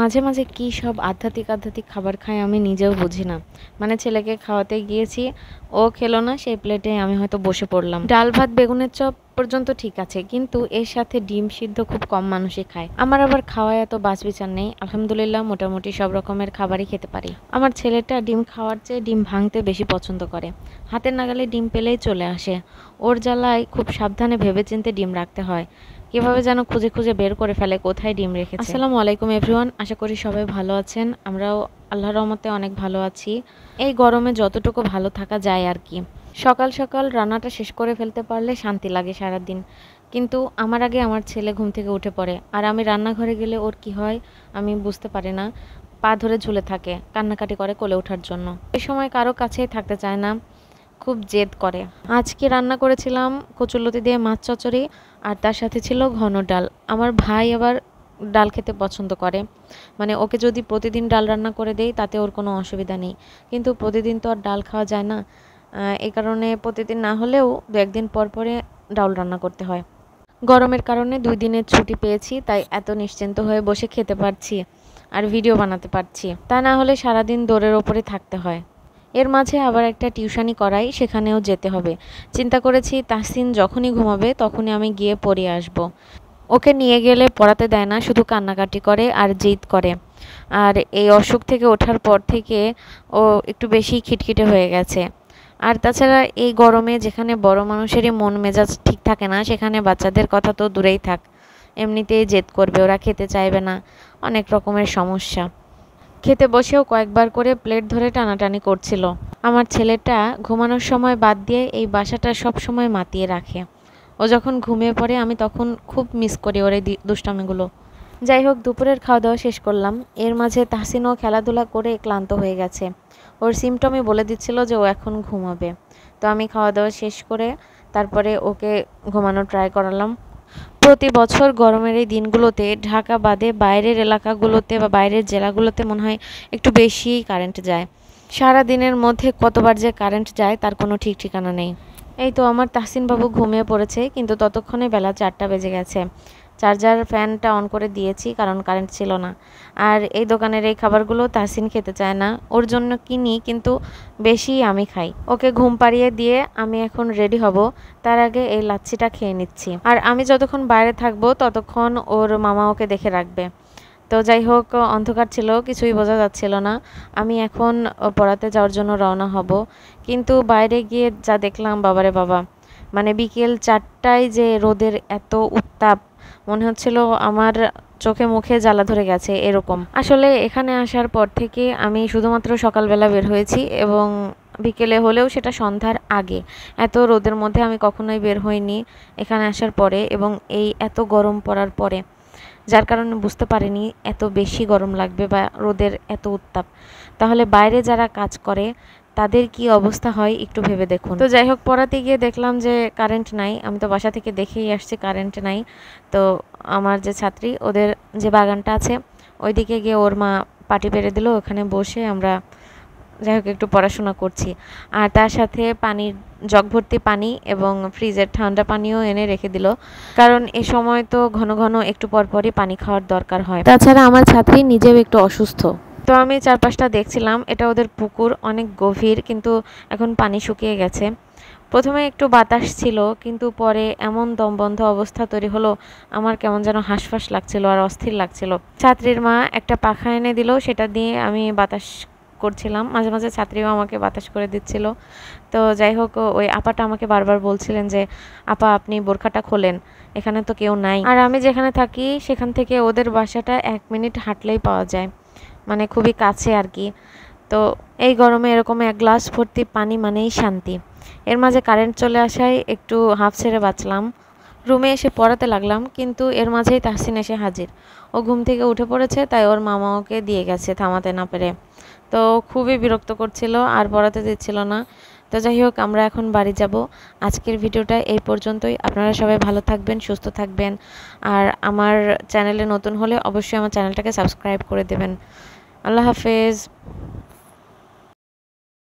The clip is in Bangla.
মাঝে মাঝে কি সব আধ্যাত্মিক আধ্যাত্মিক খাবার খাই আমি নিজেও বুঝি না মানে ছেলেকে খাওয়াতে গিয়েছি ও খেলো না সেই প্লেটে আমি হয়তো বসে পড়লাম ডাল ভাত বেগুনের চপ পর্যন্ত ঠিক আছে কিন্তু এর সাথে ডিম সিদ্ধ খুব কম মানুষই খায় আমার আবার খাওয়ায় এত বাস বিচার নেই আলহামদুলিল্লাহ মোটামুটি সব রকমের খাবারই খেতে পারি আমার ছেলেটা ডিম খাওয়ার চেয়ে ডিম ভাঙতে বেশি পছন্দ করে হাতের নাগালে ডিম পেলেই চলে আসে ওর জ্বালায় খুব সাবধানে ভেবেচিন্তে ডিম রাখতে হয় কিভাবে যেন খুঁজে খুঁজে বের করে ফেলে কোথায় ডিম রেখেছে আসসালামু আলাইকুম এভরিওয়ান আশা করি সবাই ভালো আছেন আমরাও আল্লাহ রহমতে অনেক ভালো আছি এই গরমে যতটুকু ভালো থাকা যায় আর কি সকাল সকাল রান্নাটা শেষ করে ফেলতে পারলে শান্তি লাগে সারা দিন কিন্তু আমার আগে আমার ছেলে ঘুম থেকে উঠে পড়ে আর আমি রান্নাঘরে গেলে ওর কি হয় আমি বুঝতে পারি না পা ধরে ঝুলে থাকে কান্নাকাটি করে কোলে ওঠার জন্য এ সময় কারো কাছেই থাকতে চায় না খুব জেদ করে আজকে রান্না করেছিলাম কচুলতি দিয়ে মাছ চচড়ি আর তার সাথে ছিল ঘন ডাল আমার ভাই আবার ডাল খেতে পছন্দ করে মানে ওকে যদি প্রতিদিন ডাল রান্না করে দেই তাতে ওর কোনো অসুবিধা নেই কিন্তু প্রতিদিন তো আর ডাল খাওয়া যায় না এই কারণে প্রতিদিন না হলেও দু একদিন পর পরে ডাল রান্না করতে হয় গরমের কারণে দুই দিনের ছুটি পেয়েছি তাই এত নিশ্চিন্ত হয়ে বসে খেতে পারছি আর ভিডিও বানাতে পারছি তা না হলে সারাদিন দৌড়ের ওপরে থাকতে হয় এর মাঝে আবার একটা টিউশানি করাই সেখানেও যেতে হবে চিন্তা করেছি তাহসিন যখনই ঘুমাবে তখনই আমি গিয়ে পড়ে আসব। ওকে নিয়ে গেলে পড়াতে দেয় না শুধু কান্নাকাটি করে আর জিদ করে আর এই অসুখ থেকে ওঠার পর থেকে ও একটু বেশি খিটখিটে হয়ে গেছে আর তাছাড়া এই গরমে যেখানে বড় মানুষেরই মন মেজাজ ঠিক থাকে না সেখানে বাচ্চাদের কথা তো দূরেই থাক এমনিতেই জেদ করবে ওরা খেতে চাইবে না অনেক রকমের সমস্যা খেতে বসেও কয়েকবার করে প্লেট ধরে টানাটানি করছিল আমার ছেলেটা ঘুমানোর সময় বাদ দিয়ে এই বাসাটা সব সময় মাতিয়ে রাখে ও যখন ঘুমিয়ে পড়ে আমি তখন খুব মিস করি ওর এই দুষ্টামিগুলো যাই হোক দুপুরের খাওয়া দাওয়া শেষ করলাম এর মাঝে তাহসিনও খেলাধুলা করে ক্লান্ত হয়ে গেছে ওর সিমটমই বলে দিচ্ছিল যে ও এখন ঘুমাবে তো আমি খাওয়া দাওয়া শেষ করে তারপরে ওকে ঘুমানো ট্রাই করালাম প্রতি বছর গরমের এই দিনগুলোতে ঢাকা বাদে বাইরের এলাকাগুলোতে বা বাইরের জেলাগুলোতে মনে হয় একটু বেশিই কারেন্ট যায় সারা দিনের মধ্যে কতবার যে কারেন্ট যায় তার কোনো ঠিক ঠিকানা নেই এই তো আমার তাহসিনবাবু ঘুমিয়ে পড়েছে কিন্তু ততক্ষণে বেলা চারটা বেজে গেছে চার্জার ফ্যানটা অন করে দিয়েছি কারণ কারেন্ট ছিল না আর এই দোকানের এই খাবারগুলো তাসিন খেতে চায় না ওর জন্য কিনি কিন্তু বেশি আমি খাই ওকে ঘুম পাড়িয়ে দিয়ে আমি এখন রেডি হব তার আগে এই লাচ্ছিটা খেয়ে নিচ্ছি আর আমি যতক্ষণ বাইরে থাকবো ততক্ষণ ওর মামা ওকে দেখে রাখবে তো যাই হোক অন্ধকার ছিল কিছুই বোঝা যাচ্ছিল না আমি এখন পড়াতে যাওয়ার জন্য রওনা হব কিন্তু বাইরে গিয়ে যা দেখলাম বাবারে বাবা মানে বিকেল চারটায় যে রোদের এত উত্তাপ মনে হচ্ছিল আমার চোখে মুখে জ্বালা ধরে গেছে এরকম আসলে এখানে আসার পর থেকে আমি শুধুমাত্র সকালবেলা বের হয়েছি এবং বিকেলে হলেও সেটা সন্ধ্যার আগে এত রোদের মধ্যে আমি কখনোই বের হইনি এখানে আসার পরে এবং এই এত গরম পড়ার পরে যার কারণে বুঝতে পারিনি এত বেশি গরম লাগবে বা রোদের এত উত্তাপ তাহলে বাইরে যারা কাজ করে তাদের কি অবস্থা হয় একটু ভেবে দেখুন তো যাই হোক পড়াতে গিয়ে দেখলাম যে কারেন্ট নাই আমি তো বাসা থেকে দেখেই আসছি কারেন্ট নাই তো আমার যে ছাত্রী ওদের যে বাগানটা আছে ওইদিকে গিয়ে ওর মা পাটি পেরে দিল ওখানে বসে আমরা যাই হোক একটু পড়াশোনা করছি আর তার সাথে পানির জগ ভর্তি পানি এবং ফ্রিজের ঠান্ডা পানিও এনে রেখে দিল কারণ এ সময় তো ঘন ঘন একটু পরপরই পানি খাওয়ার দরকার হয় তাছাড়া আমার ছাত্রী নিজেও একটু অসুস্থ তো আমি চারপাশটা দেখছিলাম এটা ওদের পুকুর অনেক গভীর কিন্তু এখন পানি শুকিয়ে গেছে প্রথমে একটু বাতাস ছিল কিন্তু পরে এমন দমবন্ধ অবস্থা তৈরি হলো আমার কেমন যেন হাঁসফাঁস লাগছিল আর অস্থির লাগছিল ছাত্রীর মা একটা পাখা এনে দিল সেটা দিয়ে আমি বাতাস করছিলাম মাঝে মাঝে ছাত্রীও আমাকে বাতাস করে দিচ্ছিল তো যাই হোক ওই আপাটা আমাকে বারবার বলছিলেন যে আপা আপনি বোরখাটা খোলেন এখানে তো কেউ নাই আর আমি যেখানে থাকি সেখান থেকে ওদের বাসাটা এক মিনিট হাঁটলেই পাওয়া যায় মানে খুবই কাছে আর কি তো এই গরমে এরকম এক গ্লাস ভর্তি পানি মানেই শান্তি এর মাঝে কারেন্ট চলে আসায় একটু হাফ ছেড়ে বাঁচলাম রুমে এসে পড়াতে লাগলাম কিন্তু এর মাঝেই তাহসিন এসে হাজির ও ঘুম থেকে উঠে পড়েছে তাই ওর মামা ওকে দিয়ে গেছে থামাতে না পেরে তো খুবই বিরক্ত করছিল আর পড়াতে দিচ্ছিল না তো যাই হোক আমরা এখন বাড়ি যাব আজকের ভিডিওটা এই পর্যন্তই আপনারা সবাই ভালো থাকবেন সুস্থ থাকবেন আর আমার চ্যানেলে নতুন হলে অবশ্যই আমার চ্যানেলটাকে সাবস্ক্রাইব করে দেবেন Allah Hafiz.